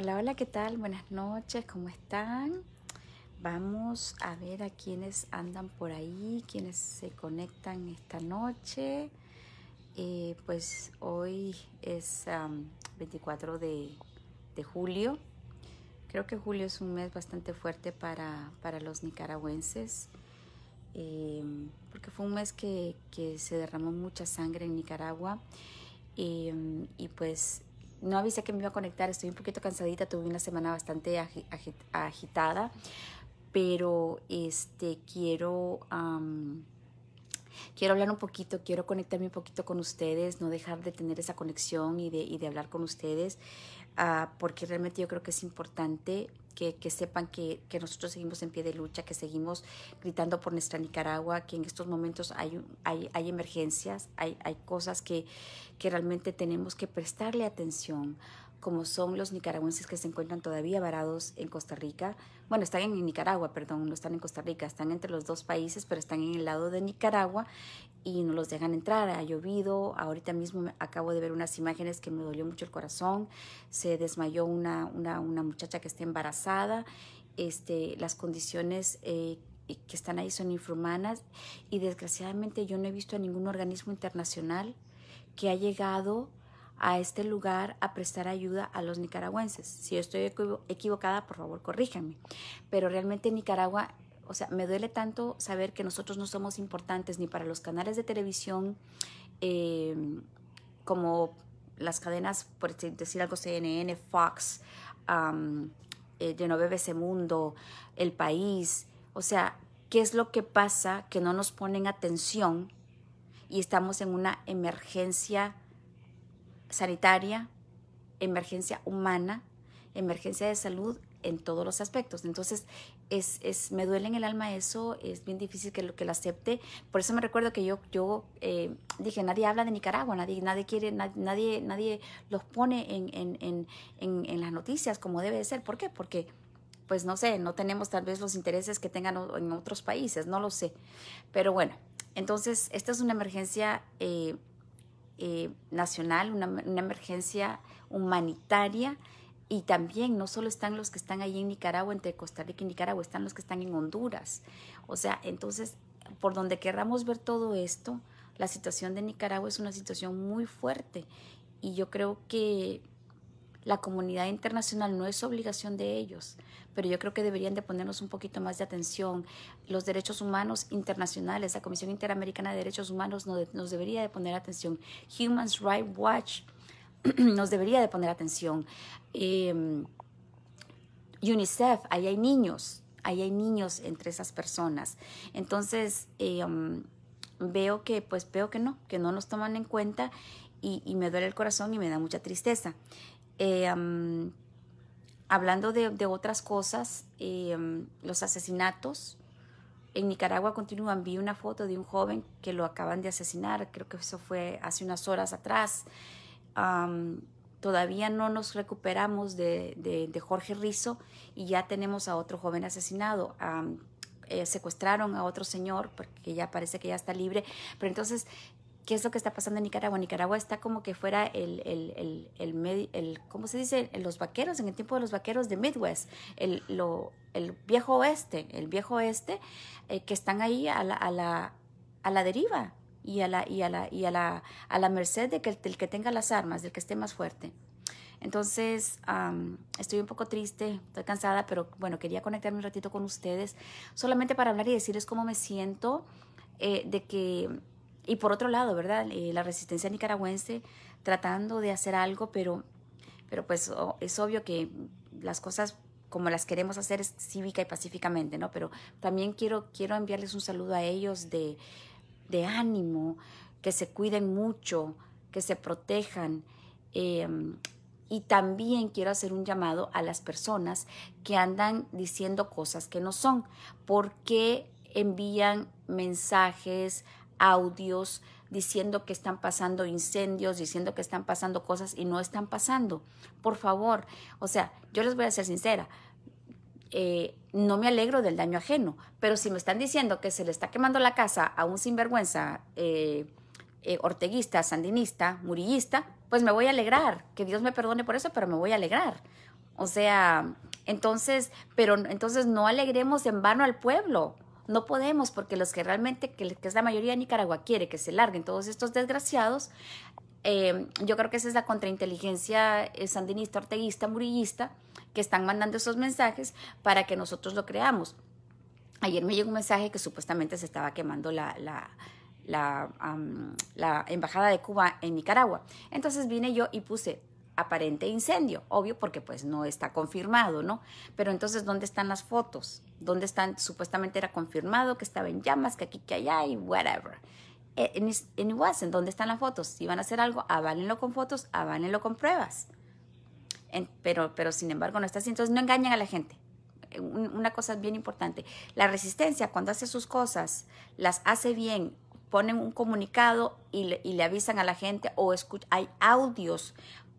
Hola, hola, ¿qué tal? Buenas noches, ¿cómo están? Vamos a ver a quienes andan por ahí, quienes se conectan esta noche. Eh, pues hoy es 24 de, julio. Creo que julio es un mes bastante fuerte para, los nicaragüenses, em, porque fue un mes que, se derramó mucha sangre en Nicaragua. Em, y pues no avisé que me iba a conectar, estoy un poquito cansadita, tuve una semana bastante agitada, pero este, quiero, quiero hablar un poquito, quiero conectarme un poquito con ustedes, no dejar de tener esa conexión y de, hablar con ustedes, ah, porque realmente yo creo que es importante que, sepan que, nosotros seguimos en pie de lucha, que seguimos gritando por nuestra Nicaragua, que en estos momentos hay, hay, hay emergencias, hay, hay cosas que, que realmente tenemos que prestarle atención como son los nicaragüenses que se encuentran todavía varados en Costa Rica. Bueno, están en Nicaragua, perdón, no están en Costa Rica, están entre los dos países, pero están en el lado de Nicaragua y no los dejan entrar. Ha llovido, ahorita mismo acabo de ver unas imágenes que me dolió mucho el corazón. Se desmayó una, muchacha que está embarazada. Este, las condiciones eh, que están ahí son infrahumanas y desgraciadamente yo no he visto a ningún organismo internacional que ha llegado a este lugar a prestar ayuda a los nicaragüenses. Si estoy equivocada, por favor, corríjanme. Pero realmente Nicaragua, o sea, me duele tanto saber que nosotros no somos importantes ni para los canales de televisión em, como las cadenas, por decir algo, CNN, Fox, um, eh, de no BBC Mundo, El País. O sea, ¿qué es lo que pasa que no nos ponen atención y estamos en una emergencia? sanitaria, emergencia humana, emergencia de salud en todos los aspectos. Entonces, es, es, me duele en el alma eso, es bien difícil que lo que acepte. Por eso me recuerdo que yo, yo eh, dije, nadie habla de Nicaragua, nadie, nadie quiere, nadie, nadie los pone en, las noticias como debe ser. ¿Por qué? Porque pues no sé, no tenemos tal vez los intereses que tengan en otros países, no lo sé. Pero bueno, entonces esta es una emergencia eh, eh, nacional, una, una, emergencia humanitaria. Y también no solo están los que están ahí en Nicaragua, entre Costa Rica y Nicaragua, están los que están en Honduras. O sea, entonces, por donde querramos ver todo esto, la situación de Nicaragua es una situación muy fuerte. Y yo creo que la comunidad internacional no es obligación de ellos, pero yo creo que deberían de ponernos un poquito más de atención. Los derechos humanos internacionales, la Comisión Interamericana de Derechos Humanos nos, debería de poner atención. Human Rights Watch nos debería de poner atención. Em, UNICEF, ahí hay niños, ahí hay niños entre esas personas. Entonces, em, veo que, pues veo que no, que no nos toman en cuenta y me duele el corazón y me da mucha tristeza. Eh, hablando de, otras cosas, eh, los asesinatos. En Nicaragua continúan. Vi una foto de un joven que lo acaban de asesinar. Creo que eso fue hace unas horas atrás. todavía no nos recuperamos de, Jorge Rizo y ya tenemos a otro joven asesinado. Eh, secuestraron a otro señor porque ya parece que ya está libre. Pero entonces qué es lo que está pasando en Nicaragua. Nicaragua está como que fuera el, el, el, el ¿cómo se dice? Los vaqueros, en el tiempo de los vaqueros de Midwest, el, lo, el viejo oeste, el viejo oeste, eh, que están ahí a la, a la, a la deriva y, a la, y, a la, y a la, a la merced de que, del que tenga las armas, del que esté más fuerte. Entonces, estoy un poco triste, estoy cansada, pero bueno, quería conectarme un ratito con ustedes, solamente para hablar y decirles cómo me siento, eh, de que y por otro lado, ¿verdad? Eh, la resistencia nicaragüense tratando de hacer algo, pero, pero pues es obvio que las cosas como las queremos hacer es cívica y pacíficamente, ¿no? Pero también quiero, quiero enviarles un saludo a ellos de, ánimo, que se cuiden mucho, que se protejan. Em, y también quiero hacer un llamado a las personas que andan diciendo cosas que no son. ¿Por qué envían mensajes audios diciendo que están pasando incendios, diciendo que están pasando cosas y no están pasando. Por favor, o sea, yo les voy a ser sincera, eh, no me alegro del daño ajeno, pero si me están diciendo que se le está quemando la casa a un sinvergüenza eh, eh, orteguista, sandinista, murillista, pues me voy a alegrar. Que Dios me perdone por eso, pero me voy a alegrar. O sea, entonces, pero entonces no alegremos en vano al pueblo no podemos porque los que realmente, que, es la mayoría de Nicaragua, quiere que se larguen todos estos desgraciados, eh, yo creo que esa es la contrainteligencia eh, sandinista, orteguista, murillista, que están mandando esos mensajes para que nosotros lo creamos. Ayer me llegó un mensaje que supuestamente se estaba quemando la, la, la embajada de Cuba en Nicaragua. Entonces vine yo y puse aparente incendio, obvio porque pues no está confirmado, ¿no? Pero entonces, ¿dónde están las fotos? donde están, supuestamente era confirmado que estaba en llamas, que aquí, que allá y whatever. E, en, en ¿dónde están las fotos? Si van a hacer algo, aválenlo con fotos, aválenlo con pruebas. pero, pero sin embargo no está así. Entonces no engañan a la gente. Una cosa bien importante. La resistencia, cuando hace sus cosas, las hace bien, ponen un comunicado y le, y le avisan a la gente o hay audios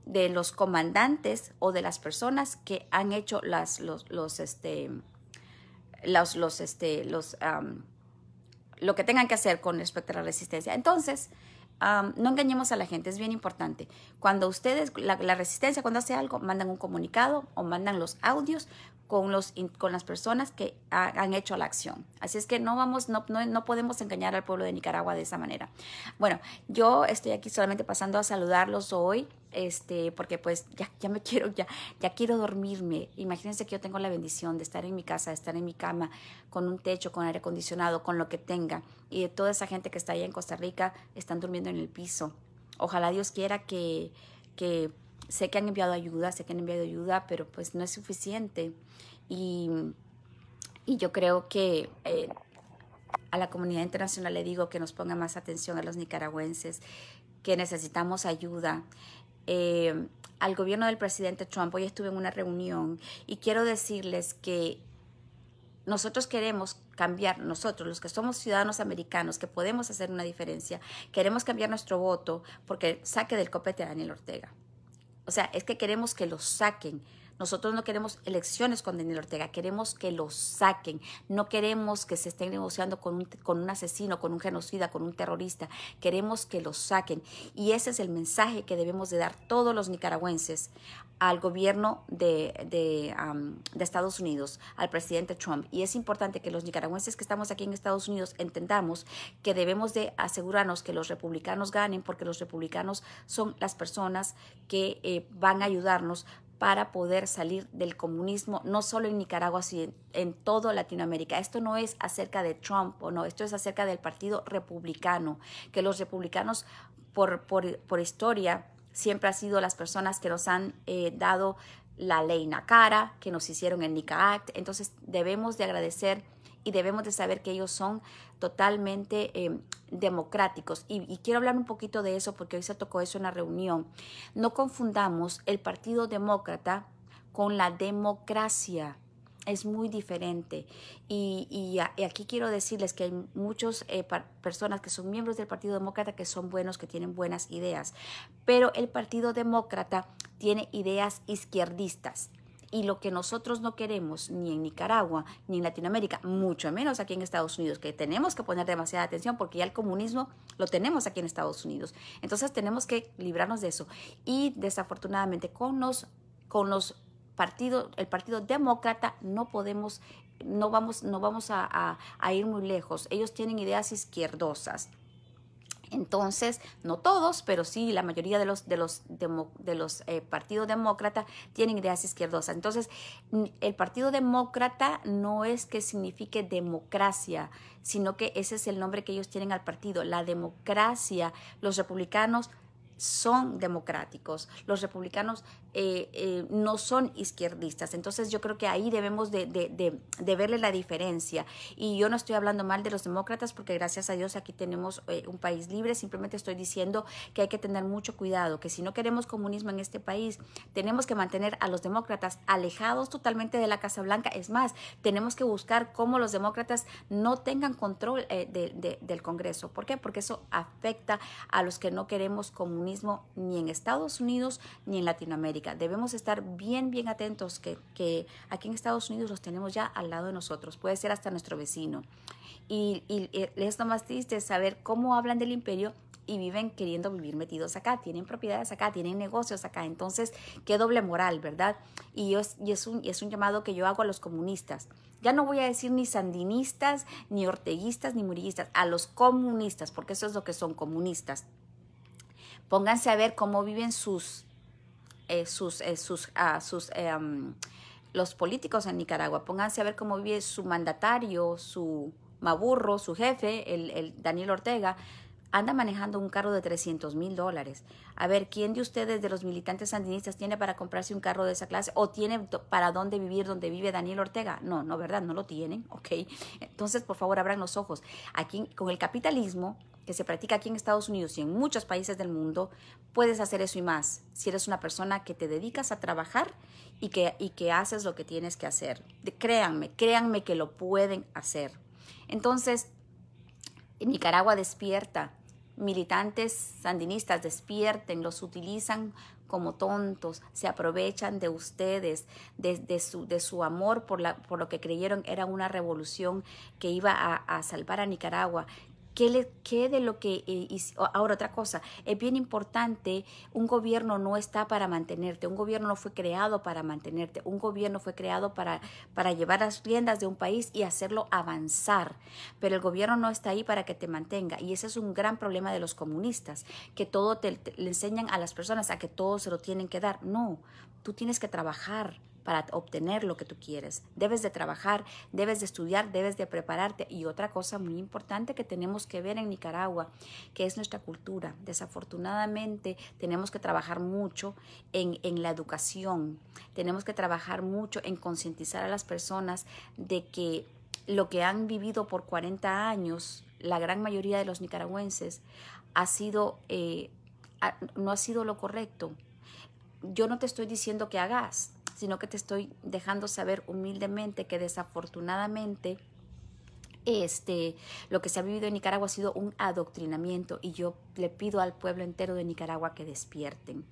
de los comandantes o de las personas que han hecho las, los, los, este, los, los, este, los, lo que tengan que hacer con respecto a la resistencia. Entonces, no engañemos a la gente, es bien importante. Cuando ustedes, la, resistencia, cuando hace algo, mandan un comunicado o mandan los audios con, los, con las personas que han hecho la acción. Así es que no, vamos, no, no, podemos engañar al pueblo de Nicaragua de esa manera. Bueno, yo estoy aquí solamente pasando a saludarlos hoy este, porque pues ya, ya me quiero, ya, ya quiero dormirme. Imagínense que yo tengo la bendición de estar en mi casa, de estar en mi cama, con un techo, con aire acondicionado, con lo que tenga. Y toda esa gente que está allá en Costa Rica, están durmiendo en el piso. Ojalá Dios quiera que, sé que han enviado ayuda, sé que han enviado ayuda, pero pues no es suficiente. Y, y yo creo que... Eh, a la comunidad internacional le digo que nos ponga más atención a los nicaragüenses, que necesitamos ayuda, eh, al gobierno del presidente Trump. Hoy estuve en una reunión y quiero decirles que nosotros queremos cambiar, nosotros los que somos ciudadanos americanos, que podemos hacer una diferencia, queremos cambiar nuestro voto porque saque del copete a Daniel Ortega. O sea, es que queremos que lo saquen nosotros no queremos elecciones con Daniel Ortega, queremos que lo saquen. No queremos que se estén negociando con un, asesino, con un genocida, con un terrorista. Queremos que lo saquen. Y ese es el mensaje que debemos de dar todos los nicaragüenses al gobierno de, Estados Unidos, al presidente Trump. Y es importante que los nicaragüenses que estamos aquí en Estados Unidos entendamos que debemos de asegurarnos que los republicanos ganen porque los republicanos son las personas que eh, van a ayudarnos para poder salir del comunismo, no solo en Nicaragua, sino en, toda Latinoamérica. Esto no es acerca de Trump o no, esto es acerca del Partido Republicano, que los republicanos por, por, historia siempre han sido las personas que nos han eh, dado la ley cara que nos hicieron el NICA Act. Entonces debemos de agradecer y debemos de saber que ellos son totalmente eh, democráticos. Y, quiero hablar un poquito de eso porque hoy se tocó eso en la reunión. No confundamos el Partido Demócrata con la democracia. Es muy diferente. Y, aquí quiero decirles que hay muchas eh, personas que son miembros del Partido Demócrata que son buenos, que tienen buenas ideas. Pero el Partido Demócrata tiene ideas izquierdistas y lo que nosotros no queremos, ni en Nicaragua, ni en Latinoamérica, mucho menos aquí en Estados Unidos, que tenemos que poner demasiada atención porque ya el comunismo lo tenemos aquí en Estados Unidos. Entonces tenemos que librarnos de eso. Y desafortunadamente con los, con los partidos, el Partido Demócrata, no podemos, no vamos, no vamos a, a ir muy lejos. Ellos tienen ideas izquierdosas entonces, no todos, pero sí la mayoría de los, de los, de los eh, partidos demócratas tienen ideas izquierdosas. Entonces, el Partido Demócrata no es que signifique democracia, sino que ese es el nombre que ellos tienen al partido. La democracia, los republicanos son democráticos. Los republicanos eh, eh, no son izquierdistas. Entonces yo creo que ahí debemos de, verle la diferencia. Y yo no estoy hablando mal de los demócratas porque gracias a Dios aquí tenemos eh, un país libre. Simplemente estoy diciendo que hay que tener mucho cuidado, que si no queremos comunismo en este país, tenemos que mantener a los demócratas alejados totalmente de la Casa Blanca. Es más, tenemos que buscar cómo los demócratas no tengan control del Congreso. ¿Por qué? Porque eso afecta a los que no queremos comunismo ni en Estados Unidos ni en Latinoamérica. Debemos estar bien, bien atentos que, aquí en Estados Unidos los tenemos ya al lado de nosotros, puede ser hasta nuestro vecino. Y, y, eh, es lo más triste saber cómo hablan del imperio y viven queriendo vivir metidos acá, tienen propiedades acá, tienen negocios acá. Entonces, qué doble moral, ¿verdad? Y, es un llamado que yo hago a los comunistas. Ya no voy a decir ni sandinistas, ni orteguistas, ni murillistas, a los comunistas, porque eso es lo que son comunistas. Pónganse a ver cómo viven sus eh, sus, eh, sus, ah, sus em, los políticos en Nicaragua. Pónganse a ver cómo vive su mandatario, su maburro, su jefe, el, el Daniel Ortega, anda manejando un carro de 300 mil dólares. A ver, ¿quién de ustedes, de los militantes sandinistas, tiene para comprarse un carro de esa clase o tiene para dónde vivir donde vive Daniel Ortega? No, no, ¿verdad? No lo tienen, ¿ok? Entonces, por favor, abran los ojos. Aquí, con el capitalismo, que se practica aquí en Estados Unidos y en muchos países del mundo, puedes hacer eso y más si eres una persona que te dedicas a trabajar y que, y haces lo que tienes que hacer. De, créanme, créanme que lo pueden hacer. Entonces, Nicaragua despierta, militantes sandinistas despierten, los utilizan como tontos, se aprovechan de ustedes, de, su, amor por, la, por, lo que creyeron era una revolución que iba a salvar a Nicaragua, ¿Qué, de lo que... Eh, ahora otra cosa, es bien importante, un gobierno no está para mantenerte, un gobierno no fue creado para mantenerte, un gobierno fue creado para, para llevar las riendas de un país y hacerlo avanzar, pero el gobierno no está ahí para que te mantenga y ese es un gran problema de los comunistas, que todo le enseñan a las personas a que todo se lo tienen que dar. No, tú tienes que trabajar para obtener lo que tú quieres. Debes de trabajar, debes de estudiar, debes de prepararte. Y otra cosa muy importante que tenemos que ver en Nicaragua, que es nuestra cultura. Desafortunadamente tenemos que trabajar mucho en, la educación, tenemos que trabajar mucho en concientizar a las personas de que lo que han vivido por 40 años, la gran mayoría de los nicaragüenses, ha sido, eh, no ha sido lo correcto. Yo no te estoy diciendo que hagas, sino que te estoy dejando saber humildemente que desafortunadamente este, lo que se ha vivido en Nicaragua ha sido un adoctrinamiento y yo le pido al pueblo entero de Nicaragua que despierten,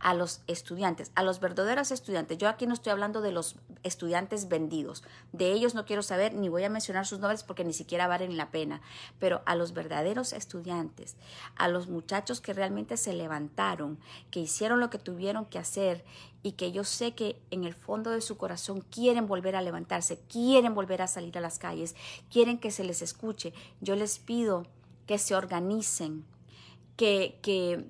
a los estudiantes, a los verdaderos estudiantes. Yo aquí no estoy hablando de los estudiantes vendidos, de ellos no quiero saber ni voy a mencionar sus nombres porque ni siquiera valen la pena, pero a los verdaderos estudiantes, a los muchachos que realmente se levantaron, que hicieron lo que tuvieron que hacer y que yo sé que en el fondo de su corazón quieren volver a levantarse, quieren volver a salir a las calles, quieren que se les escuche. Yo les pido que se organicen, que, que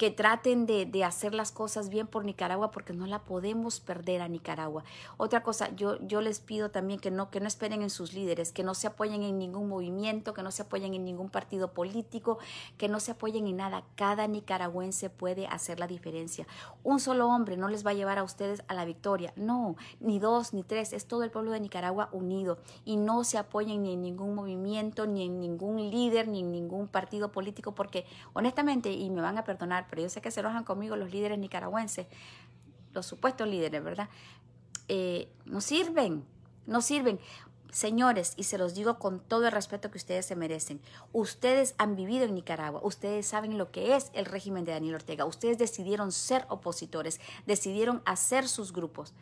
que traten de, hacer las cosas bien por Nicaragua porque no la podemos perder a Nicaragua. Otra cosa, yo, yo les pido también que no, que no esperen en sus líderes, que no se apoyen en ningún movimiento, que no se apoyen en ningún partido político, que no se apoyen en nada. Cada nicaragüense puede hacer la diferencia. Un solo hombre no les va a llevar a ustedes a la victoria. No, ni dos, ni tres. Es todo el pueblo de Nicaragua unido. Y no se apoyen ni en ningún movimiento, ni en ningún líder, ni en ningún partido político, porque honestamente, y me van a perdonar, pero yo sé que se enojan conmigo los líderes nicaragüenses, los supuestos líderes, ¿verdad? Eh, no sirven, no sirven. Señores, y se los digo con todo el respeto que ustedes se merecen, ustedes han vivido en Nicaragua, ustedes saben lo que es el régimen de Daniel Ortega, ustedes decidieron ser opositores, decidieron hacer sus grupos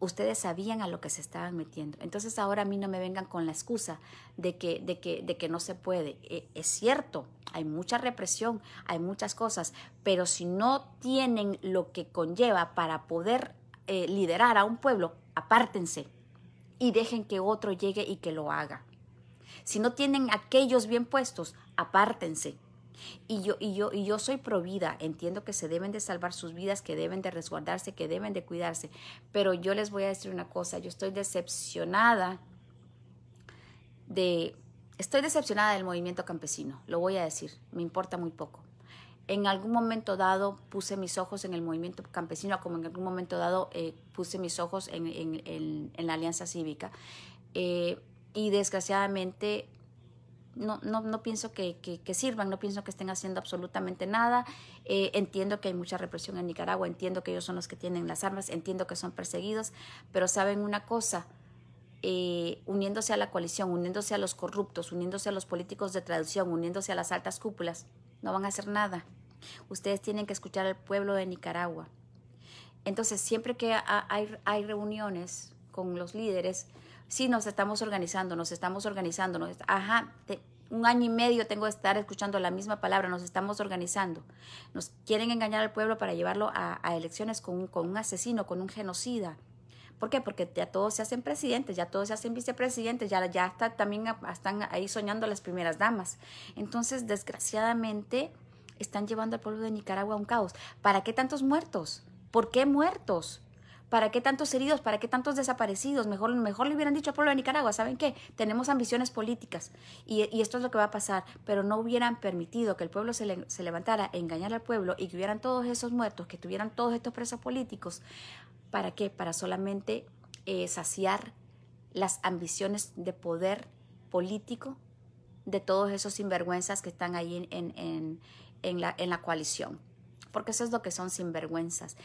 ustedes sabían a lo que se estaban metiendo. Entonces ahora a mí no me vengan con la excusa de que, de que, de que no se puede. Eh, es cierto, hay mucha represión, hay muchas cosas, pero si no tienen lo que conlleva para poder eh, liderar a un pueblo, apártense y dejen que otro llegue y que lo haga. Si no tienen aquellos bien puestos, apártense y yo, y yo, y yo soy provida, entiendo que se deben de salvar sus vidas, que deben de resguardarse, que deben de cuidarse. Pero yo les voy a decir una cosa, yo estoy decepcionada de, estoy decepcionada del movimiento campesino, lo voy a decir, me importa muy poco. En algún momento dado puse mis ojos en el movimiento campesino, como en algún momento dado eh, puse mis ojos en, la alianza cívica. Eh, y desgraciadamente no, pienso que, sirvan, no pienso que estén haciendo absolutamente nada. Eh, entiendo que hay mucha represión en Nicaragua, entiendo que ellos son los que tienen las armas, entiendo que son perseguidos, pero saben una cosa, eh, uniéndose a la coalición, uniéndose a los corruptos, uniéndose a los políticos de traducción, uniéndose a las altas cúpulas, no van a hacer nada. Ustedes tienen que escuchar al pueblo de Nicaragua. Entonces, siempre que hay, hay reuniones con los líderes, sí, nos estamos organizando, nos estamos organizando, ajá, un año y medio tengo que estar escuchando la misma palabra, nos estamos organizando. Nos quieren engañar al pueblo para llevarlo a, elecciones con un, asesino, con un genocida. ¿Por qué? Porque ya todos se hacen presidentes, ya todos se hacen vicepresidentes, ya, ya está, también están ahí soñando las primeras damas. Entonces, desgraciadamente, están llevando al pueblo de Nicaragua a un caos. ¿Para qué tantos muertos? ¿Por qué muertos? ¿Para qué tantos heridos? ¿Para qué tantos desaparecidos? Mejor, mejor le hubieran dicho al pueblo de Nicaragua, ¿saben qué? Tenemos ambiciones políticas y, esto es lo que va a pasar, pero no hubieran permitido que el pueblo se, levantara, engañar al pueblo y que hubieran todos esos muertos, que tuvieran todos estos presos políticos. ¿Para qué? Para solamente eh, saciar las ambiciones de poder político de todos esos sinvergüenzas que están ahí la, en la coalición porque eso es lo que son sinvergüenzas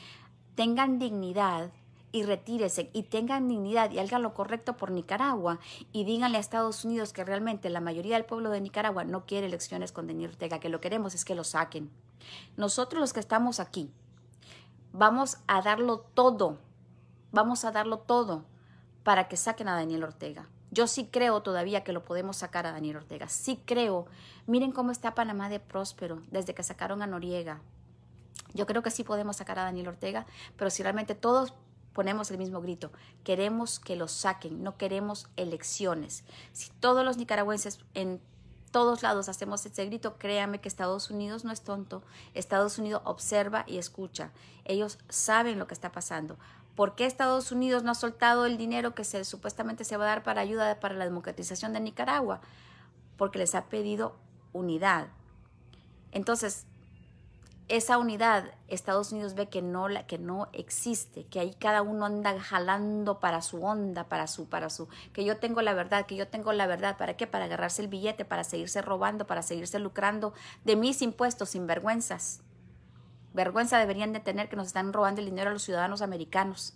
tengan dignidad y retírese y tengan dignidad y hagan lo correcto por Nicaragua y díganle a Estados Unidos que realmente la mayoría del pueblo de Nicaragua no quiere elecciones con Daniel Ortega, que lo queremos es que lo saquen. Nosotros los que estamos aquí vamos a darlo todo, vamos a darlo todo para que saquen a Daniel Ortega. Yo sí creo todavía que lo podemos sacar a Daniel Ortega, sí creo. Miren cómo está Panamá de próspero desde que sacaron a Noriega. Yo creo que sí podemos sacar a Daniel Ortega, pero si realmente todos ponemos el mismo grito, queremos que lo saquen, no queremos elecciones. Si todos los nicaragüenses en todos lados hacemos ese grito, créame que Estados Unidos no es tonto. Estados Unidos observa y escucha. Ellos saben lo que está pasando. ¿Por qué Estados Unidos no ha soltado el dinero que se, supuestamente se va a dar para ayuda para la democratización de Nicaragua? Porque les ha pedido unidad. Entonces, esa unidad Estados Unidos ve que no, que no existe, que ahí cada uno anda jalando para su onda, para su, para su, que yo tengo la verdad, que yo tengo la verdad, ¿para qué? Para agarrarse el billete, para seguirse robando, para seguirse lucrando de mis impuestos sin vergüenzas. Vergüenza deberían de tener que nos están robando el dinero a los ciudadanos americanos.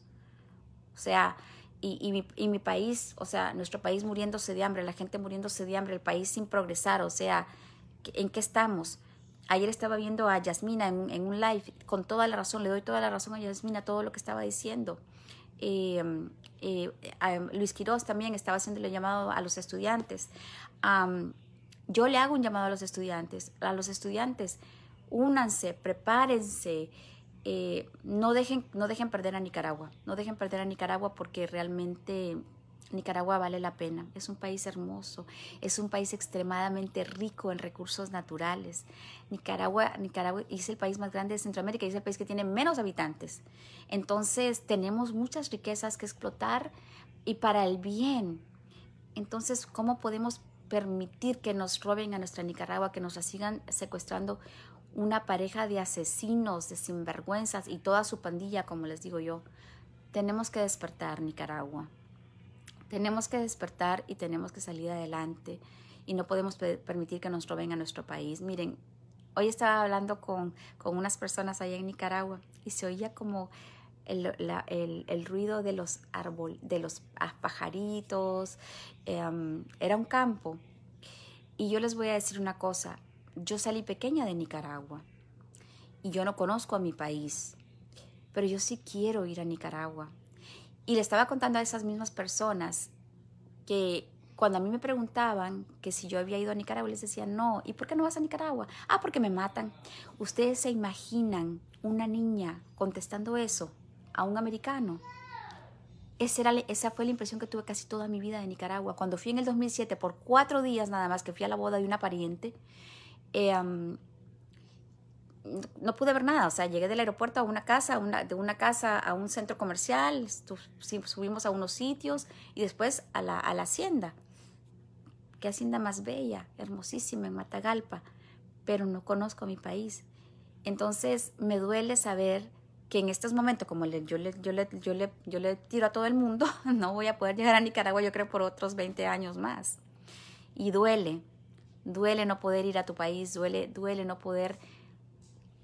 O sea, y, y mi país, o sea, nuestro país muriéndose de hambre, la gente muriéndose de hambre, el país sin progresar, o sea, ¿en qué estamos? Ayer estaba viendo a Yasmina en, un live, con toda la razón, le doy toda la razón a Yasmina, todo lo que estaba diciendo. Em, eh, Luis Quiroz también estaba haciéndole llamado a los estudiantes. yo le hago un llamado a los estudiantes, a los estudiantes, únanse, prepárense, eh, no, dejen, no dejen perder a Nicaragua, no dejen perder a Nicaragua porque realmente Nicaragua vale la pena. Es un país hermoso, es un país extremadamente rico en recursos naturales. Nicaragua, Nicaragua es el país más grande de Centroamérica y es el país que tiene menos habitantes. Entonces tenemos muchas riquezas que explotar y para el bien. Entonces, ¿cómo podemos permitir que nos roben a nuestra Nicaragua, que nos la sigan secuestrando una pareja de asesinos, de sinvergüenzas y toda su pandilla, como les digo yo? Tenemos que despertar Nicaragua. Tenemos que despertar y tenemos que salir adelante y no podemos permitir que nos roben a nuestro país. Miren, hoy estaba hablando con, unas personas allá en Nicaragua y se oía como el, ruido de los de los pajaritos. Em, era un campo. Y yo les voy a decir una cosa. Yo salí pequeña de Nicaragua y yo no conozco a mi país, pero yo sí quiero ir a Nicaragua y le estaba contando a esas mismas personas que cuando a mí me preguntaban que si yo había ido a Nicaragua, les decía, no, ¿y por qué no vas a Nicaragua? Ah, porque me matan. ¿Ustedes se imaginan una niña contestando eso a un americano? Esa, era, esa fue la impresión que tuve casi toda mi vida de Nicaragua. Cuando fui en el 2007, por cuatro días nada más, que fui a la boda de una pariente, eh, no pude ver nada, o sea, llegué del aeropuerto a una casa, de una casa a un centro comercial, subimos a unos sitios y después a la, hacienda. Qué hacienda más bella, hermosísima en Matagalpa, pero no conozco mi país. Entonces me duele saber que en estos momentos, como yo, le, yo le tiro a todo el mundo, no voy a poder llegar a Nicaragua, yo creo, por otros 20 años más. Y duele, duele no poder ir a tu país, duele, duele no poder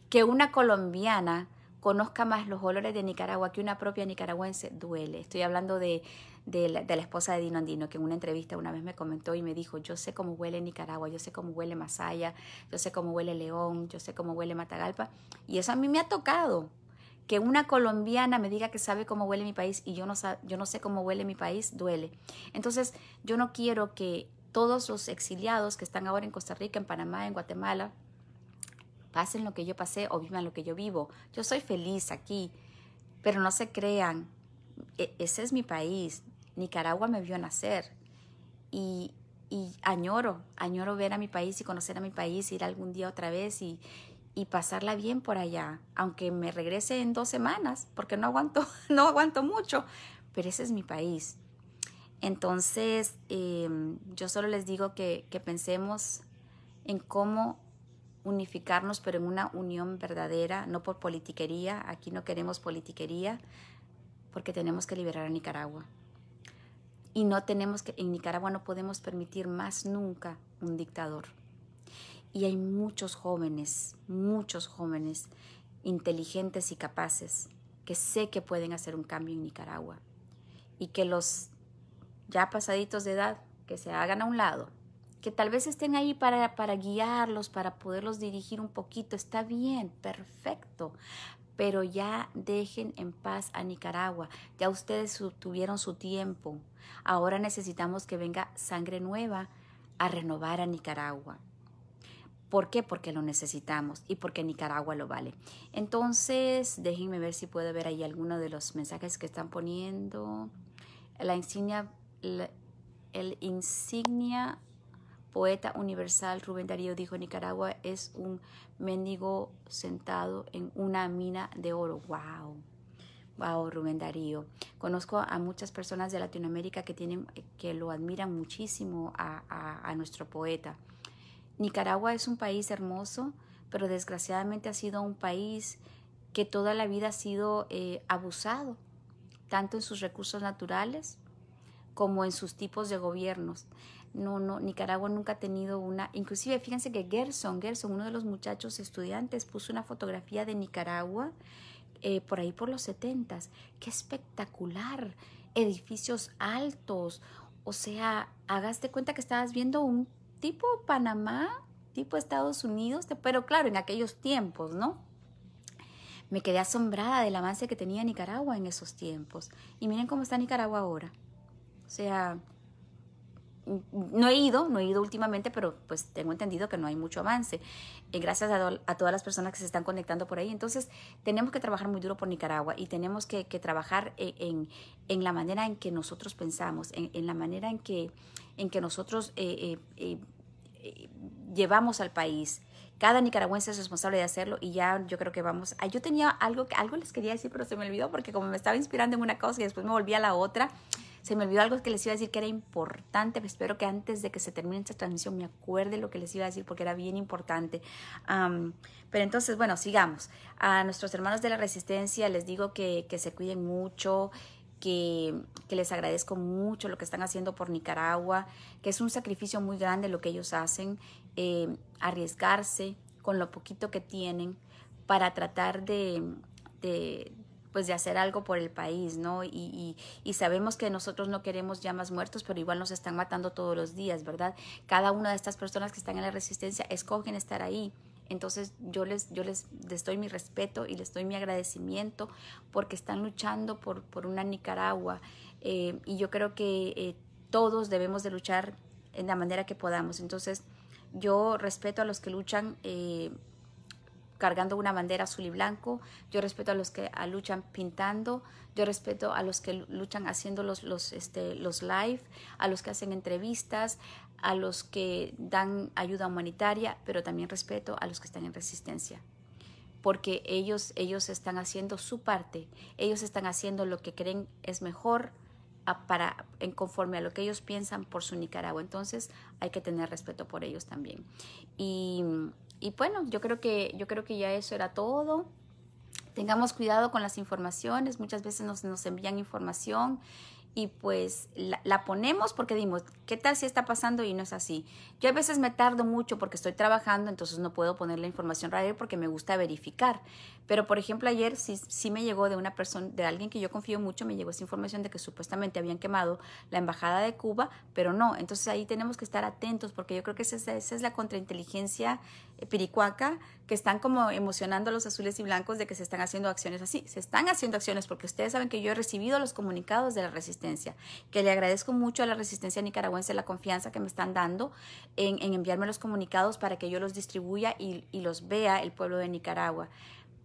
que una colombiana conozca más los olores de Nicaragua que una propia nicaragüense duele. Estoy hablando de, la, esposa de Dino Andino, que en una entrevista una vez me comentó y me dijo, yo sé cómo huele Nicaragua, yo sé cómo huele Masaya, yo sé cómo huele León, yo sé cómo huele Matagalpa. Y eso a mí me ha tocado, que una colombiana me diga que sabe cómo huele mi país y yo no, yo no sé cómo huele mi país, duele. Entonces, yo no quiero que todos los exiliados que están ahora en Costa Rica, en Panamá, en Guatemala, pasen lo que yo pasé o vivan lo que yo vivo. Yo soy feliz aquí, pero no se crean, e, ese es mi país, Nicaragua me vio nacer y, y, añoro, añoro ver a mi país y conocer a mi país, ir algún día otra vez y, pasarla bien por allá, aunque me regrese en dos semanas, porque no aguanto, no aguanto mucho, pero ese es mi país. Entonces, em, yo solo les digo que, que pensemos en cómo unificarnos, pero en una unión verdadera, no por politiquería. Aquí no queremos politiquería porque tenemos que liberar a Nicaragua. Y no tenemos que, en Nicaragua no podemos permitir más nunca un dictador. Y hay muchos jóvenes, muchos jóvenes inteligentes y capaces que sé que pueden hacer un cambio en Nicaragua. Y que los ya pasaditos de edad, que se hagan a un lado que tal vez estén ahí para, guiarlos, para poderlos dirigir un poquito. Está bien, perfecto pero ya dejen en paz a Nicaragua. Ya ustedes tuvieron su tiempo. Ahora necesitamos que venga sangre nueva a renovar a Nicaragua. ¿Por qué? Porque lo necesitamos y porque Nicaragua lo vale. Entonces, déjenme ver si puedo ver ahí alguno de los mensajes que están poniendo. La insignia, el insignia poeta universal Rubén Darío dijo, Nicaragua es un mendigo sentado en una mina de oro. ¡Wow! Wow, Rubén Darío. Conozco a muchas personas de Latinoamérica que, tienen, que lo admiran muchísimo a, nuestro poeta. Nicaragua es un país hermoso, pero desgraciadamente ha sido un país que toda la vida ha sido eh, abusado, tanto en sus recursos naturales como en sus tipos de gobiernos no, no, Nicaragua nunca ha tenido una, inclusive fíjense que Gerson, Gerson, uno de los muchachos estudiantes, puso una fotografía de Nicaragua eh, por ahí por los setentas, qué espectacular, edificios altos, o sea, hagaste cuenta que estabas viendo un tipo Panamá, tipo Estados Unidos, pero claro, en aquellos tiempos, ¿no? Me quedé asombrada del avance que tenía Nicaragua en esos tiempos. Y miren cómo está Nicaragua ahora. O sea, no he ido, no he ido últimamente, pero pues tengo entendido que no hay mucho avance. Eh, gracias a, todas las personas que se están conectando por ahí. Entonces, tenemos que trabajar muy duro por Nicaragua y tenemos que, trabajar eh, en, la manera en que nosotros pensamos, en, la manera en que, en que nosotros eh, llevamos al país. Cada nicaragüense es responsable de hacerlo y ya yo creo que vamos. Ah, yo tenía algo, algo les quería decir, pero se me olvidó porque como me estaba inspirando en una cosa y después me volví a la otra. Se me olvidó algo que les iba a decir que era importante, espero que antes de que se termine esta transmisión me acuerde lo que les iba a decir porque era bien importante. pero entonces, bueno, sigamos. A nuestros hermanos de la resistencia les digo que, se cuiden mucho. Que, les agradezco mucho lo que están haciendo por Nicaragua, que es un sacrificio muy grande lo que ellos hacen, eh, arriesgarse con lo poquito que tienen para tratar de, pues, de hacer algo por el país, ¿no? Y, y, sabemos que nosotros no queremos ya más muertos, pero igual nos están matando todos los días, ¿verdad? Cada una de estas personas que están en la resistencia escogen estar ahí. Entonces yo les, yo les, doy mi respeto y les doy mi agradecimiento porque están luchando por, por una Nicaragua eh, y yo creo que eh, todos debemos de luchar en la manera que podamos. Entonces yo respeto a los que luchan eh, cargando una bandera azul y blanco, yo respeto a los que ah, luchan pintando, yo respeto a los que luchan haciendo los, los, este, los live, a los que hacen entrevistas, a los que dan ayuda humanitaria, pero también respeto a los que están en resistencia porque ellos, ellos están haciendo su parte, ellos están haciendo lo que creen es mejor, para, en conforme a lo que ellos piensan por su Nicaragua. Entonces hay que tener respeto por ellos también. Y, bueno, yo creo, que, yo creo que ya eso era todo. Tengamos cuidado con las informaciones. Muchas veces nos, nos envían información y pues la, ponemos porque dimos, ¿qué tal si está pasando y no es así? Yo a veces me tardo mucho porque estoy trabajando, entonces no puedo poner la información radio porque me gusta verificar. Pero por ejemplo, ayer sí, sí me llegó de una persona, de alguien que yo confío mucho, me llegó esa información de que supuestamente habían quemado la embajada de Cuba, pero no. Entonces ahí tenemos que estar atentos porque yo creo que esa, esa es la contrainteligencia Piricuaca, que están como emocionando a los azules y blancos de que se están haciendo acciones así. Se están haciendo acciones porque ustedes saben que yo he recibido los comunicados de la resistencia, que le agradezco mucho a la resistencia nicaragüense la confianza que me están dando en, enviarme los comunicados para que yo los distribuya y, los vea el pueblo de Nicaragua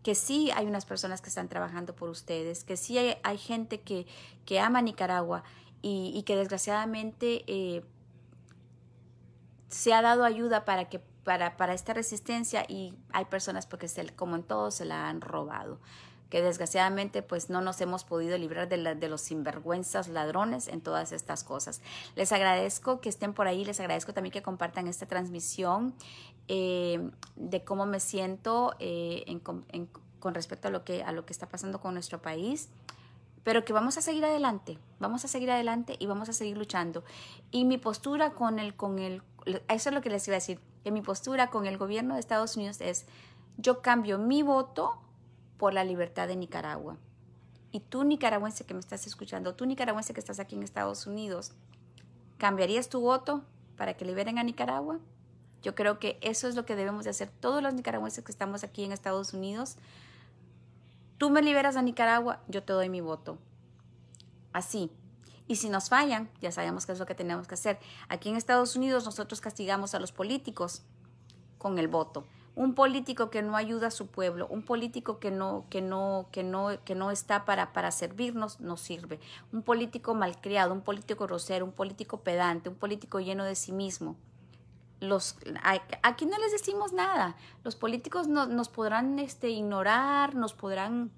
que sí hay unas personas que están trabajando por ustedes, que sí hay, gente que, ama Nicaragua y, que desgraciadamente eh, se ha dado ayuda para que para, esta resistencia y hay personas porque como en todo se la han robado que desgraciadamente pues no nos hemos podido librar de, los sinvergüenzas ladrones en todas estas cosas. Les agradezco que estén por ahí, les agradezco también que compartan esta transmisión eh, de cómo me siento eh, con respecto a lo, que, a lo que está pasando con nuestro país, pero que vamos a seguir adelante, vamos a seguir adelante y vamos a seguir luchando. Y mi postura con el, con el eso es lo que les iba a decir, que mi postura con el gobierno de Estados Unidos es, yo cambio mi voto por la libertad de Nicaragua. Y tú nicaragüense que me estás escuchando, tú nicaragüense que estás aquí en Estados Unidos, ¿cambiarías tu voto para que liberen a Nicaragua? Yo creo que eso es lo que debemos de hacer todos los nicaragüenses que estamos aquí en Estados Unidos. Tú me liberas a Nicaragua, yo te doy mi voto. Así, y si nos fallan, ya sabemos qué es lo que tenemos que hacer. Aquí en Estados Unidos nosotros castigamos a los políticos con el voto. Un político que no ayuda a su pueblo, un político que no, que no, que no, que no está para, para servirnos, no sirve. Un político malcriado, un político grosero, un político pedante, un político lleno de sí mismo. Los, aquí no les decimos nada. Los políticos no, nos podrán este, ignorar, nos podrán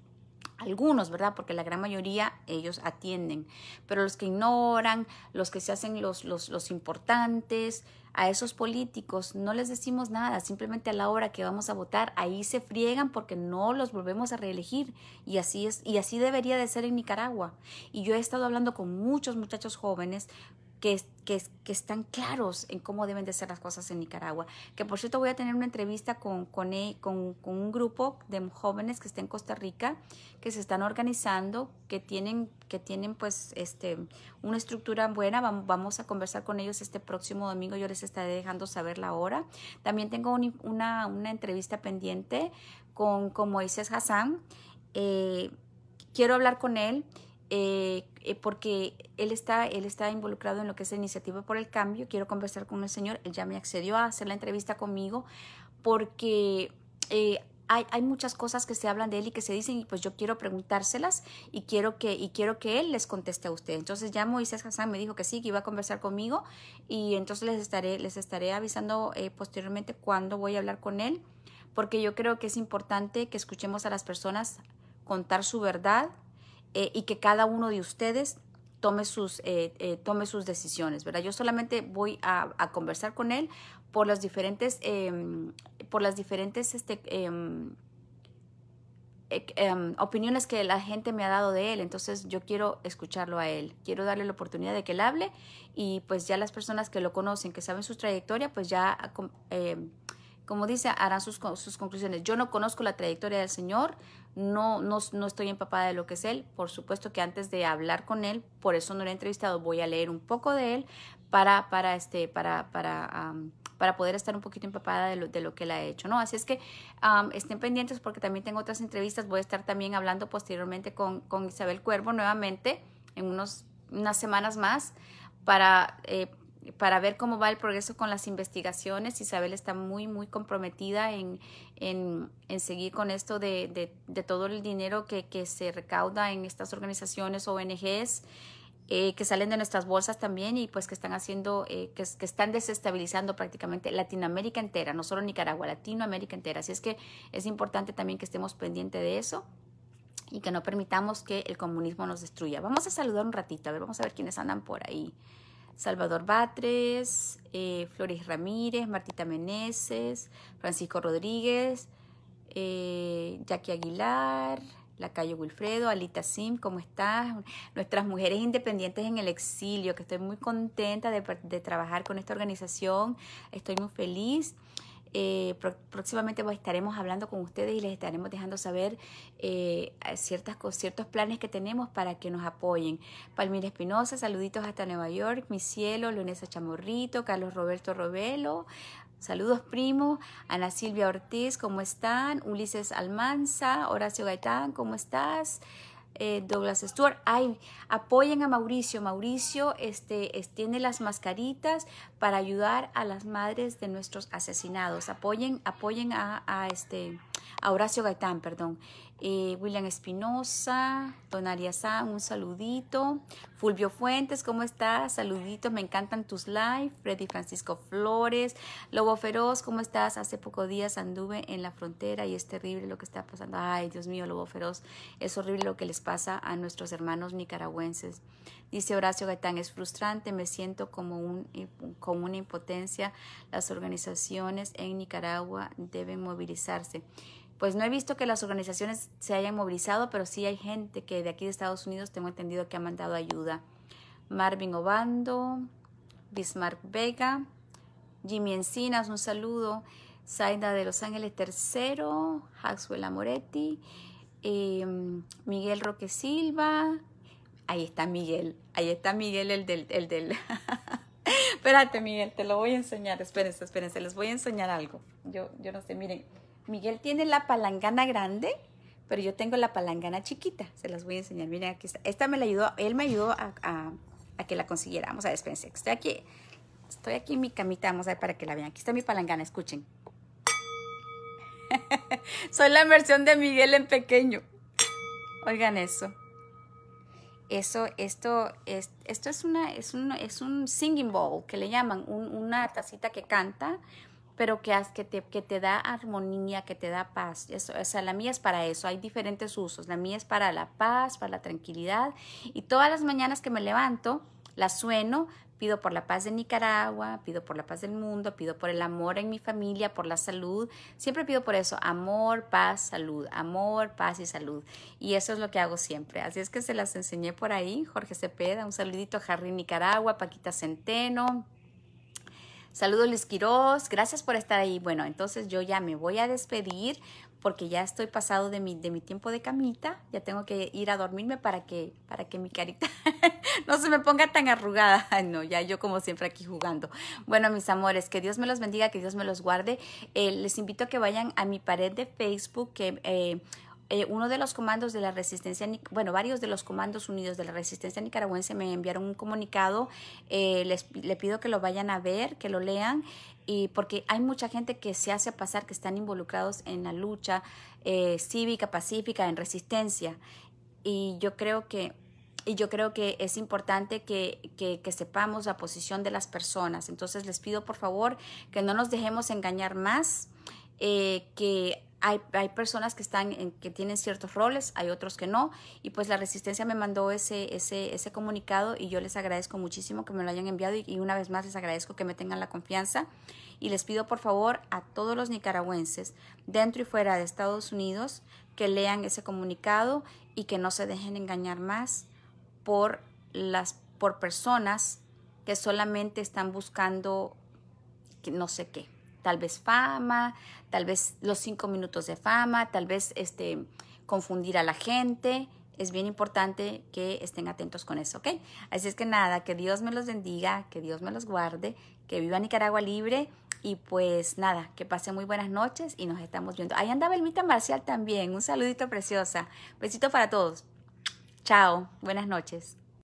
algunos, ¿verdad? Porque la gran mayoría ellos atienden, pero los que ignoran, los que se hacen los, los, importantes, a esos políticos no les decimos nada, simplemente a la hora que vamos a votar, ahí se friegan porque no los volvemos a reelegir y así es, y así debería de ser en Nicaragua. Y yo he estado hablando con muchos muchachos jóvenes que, que, que, están claros en cómo deben de ser las cosas en Nicaragua. Que por cierto voy a tener una entrevista con, e, con, con, un grupo de jóvenes que está en Costa Rica, que se están organizando, que tienen, que tienen pues este, una estructura buena. Vamos a conversar con ellos este próximo domingo. Yo les estaré dejando saber la hora. También tengo una, una, entrevista pendiente con, como dices Hassan. Eh, quiero hablar con él eh, eh, porque él está, él está involucrado en lo que es la iniciativa por el cambio. Quiero conversar con el señor, él ya me accedió a hacer la entrevista conmigo porque eh, hay, muchas cosas que se hablan de él y que se dicen y pues yo quiero preguntárselas y quiero que, y quiero que él les conteste a ustedes. Entonces ya Moisés Hassan me dijo que sí, que iba a conversar conmigo y entonces les estaré, les estaré avisando posteriormente cuándo voy a hablar con él porque yo creo que es importante que escuchemos a las personas contar su verdad eh, y que cada uno de ustedes tome sus, eh, eh, tome sus decisiones, ¿verdad? Yo solamente voy a, conversar con él por las diferentes, em, por las diferentes este, em, em, opiniones que la gente me ha dado de él, entonces yo quiero escucharlo a él, quiero darle la oportunidad de que él hable y pues ya las personas que lo conocen, que saben su trayectoria, pues ya ah, como dice, harán sus, sus, conclusiones. Yo no conozco la trayectoria del Señor, no, no, no estoy empapada de lo que es él. Por supuesto que antes de hablar con él, por eso no lo he entrevistado, voy a leer un poco de él para, para, este, para, para, para poder estar un poquito empapada de lo, que él ha hecho, ¿no? Así es que estén pendientes porque también tengo otras entrevistas. Voy a estar también hablando posteriormente con, con Isabel Cuervo nuevamente en unos, unas semanas más para... Eh, para ver cómo va el progreso con las investigaciones. Isabel está muy, muy comprometida en, seguir con esto de, todo el dinero que, se recauda en estas organizaciones, ONGs. Eh, que salen de nuestras bolsas también y pues que están haciendo, eh, que, que, están desestabilizando prácticamente Latinoamérica entera, no solo Nicaragua, Latinoamérica entera. Así es que es importante también que estemos pendientes de eso y que no permitamos que el comunismo nos destruya. Vamos a saludar un ratito, a ver, vamos a ver quiénes andan por ahí. Salvador Batres, eh, Flores Ramírez, Martita Meneses, Francisco Rodríguez, eh, Jackie Aguilar, Lacayo Wilfredo, Alita Sim, ¿cómo estás? Nuestras mujeres independientes en el exilio, que estoy muy contenta de trabajar con esta organización, estoy muy feliz. Eh, próximamente pues, estaremos hablando con ustedes y les estaremos dejando saber eh, ciertas, ciertos planes que tenemos para que nos apoyen. Palmira Espinosa, saluditos hasta Nueva York, mi cielo, Leonesa Chamorrito, Carlos Roberto Robelo, Saludos primo Ana Silvia Ortiz, ¿cómo están? Ulises Almanza, Horacio Gaitán, ¿cómo estás? Eh, Douglas Stewart. Ay, apoyen a Mauricio. Mauricio este, tiene las mascaritas para ayudar a las madres de nuestros asesinados. Apoyen, apoyen a, este, a Horacio Gaitán, perdón. Eh, William Espinosa, Don San, un saludito. Fulvio Fuentes, ¿cómo estás? Saluditos, me encantan tus live. Freddy Francisco Flores, Lobo Feroz, ¿cómo estás? Hace pocos días anduve en la frontera y es terrible lo que está pasando. Ay, Dios mío, Lobo Feroz, es horrible lo que les pasa a nuestros hermanos nicaragüenses. Dice Horacio Gaitán, es frustrante, me siento como un, una impotencia. Las organizaciones en Nicaragua deben movilizarse pues no he visto que las organizaciones se hayan movilizado, pero sí hay gente que de aquí de Estados Unidos tengo entendido que ha mandado ayuda. Marvin Obando, Bismarck Vega, Jimmy Encinas, un saludo. Saida de Los Ángeles III, Haxwell Amoretti, em, Miguel Roque Silva. Ahí está Miguel, ahí está Miguel, el del... El del. Espérate Miguel, te lo voy a enseñar, espérense, espérense, les voy a enseñar algo. Yo, yo no sé, miren, Miguel tiene la palangana grande, pero yo tengo la palangana chiquita. Se las voy a enseñar. Miren, aquí está. Esta me la ayudó, él me ayudó a, que la consiguiera. Vamos a ver, Estoy aquí, estoy aquí en mi camita. Vamos a ver para que la vean. Aquí está mi palangana, escuchen. Soy la versión de Miguel en pequeño. Oigan eso. Eso, esto, es, esto es una, es un, es un singing bowl que le llaman, una tacita que canta, pero que, que, te, que te da armonía, que te da paz. Eso, o sea, la mía es para eso. Hay diferentes usos. La mía es para la paz, para la tranquilidad. Y todas las mañanas que me levanto, la sueno, pido por la paz de Nicaragua, pido por la paz del mundo, pido por el amor en mi familia, por la salud. Siempre pido por eso, amor, paz, salud, amor, paz y salud. Y eso es lo que hago siempre. Así es que se las enseñé por ahí. Jorge Cepeda, un saludito a Nicaragua, Paquita Centeno. Saludos Luis Quirós, gracias por estar ahí. Bueno, entonces yo ya me voy a despedir porque ya estoy pasado de mi, de mi tiempo de camita, ya tengo que ir a dormirme para que, para que mi carita no se me ponga tan arrugada. No, ya yo como siempre aquí jugando. Bueno, mis amores, que Dios me los bendiga, que Dios me los guarde. Eh, les invito a que vayan a mi pared de Facebook, que... Eh, eh, uno de los comandos de la resistencia, bueno, varios de los comandos unidos de la resistencia nicaragüense me enviaron un comunicado. Eh, les, pido que lo vayan a ver, que lo lean, y porque hay mucha gente que se hace pasar que están involucrados en la lucha eh, cívica, pacífica, en resistencia. Y yo creo que y yo creo que es importante que, sepamos la posición de las personas. Entonces les pido por favor que no nos dejemos engañar más, que hay, hay, personas que están que tienen ciertos roles, hay otros que no, y pues la resistencia me mandó ese, ese, ese comunicado y yo les agradezco muchísimo que me lo hayan enviado y, una vez más les agradezco que me tengan la confianza y les pido por favor a todos los nicaragüenses dentro y fuera de Estados Unidos que lean ese comunicado y que no se dejen engañar más por las por personas que solamente están buscando no sé qué tal vez fama, tal vez los cinco minutos de fama, tal vez este, confundir a la gente. Es bien importante que estén atentos con eso, ¿ok? Así es que nada, que Dios me los bendiga, que Dios me los guarde, que viva Nicaragua libre y pues nada, que pasen muy buenas noches y nos estamos viendo. Ahí andaba Belmita Marcial también, un saludito preciosa. Besito para todos. Chao, buenas noches.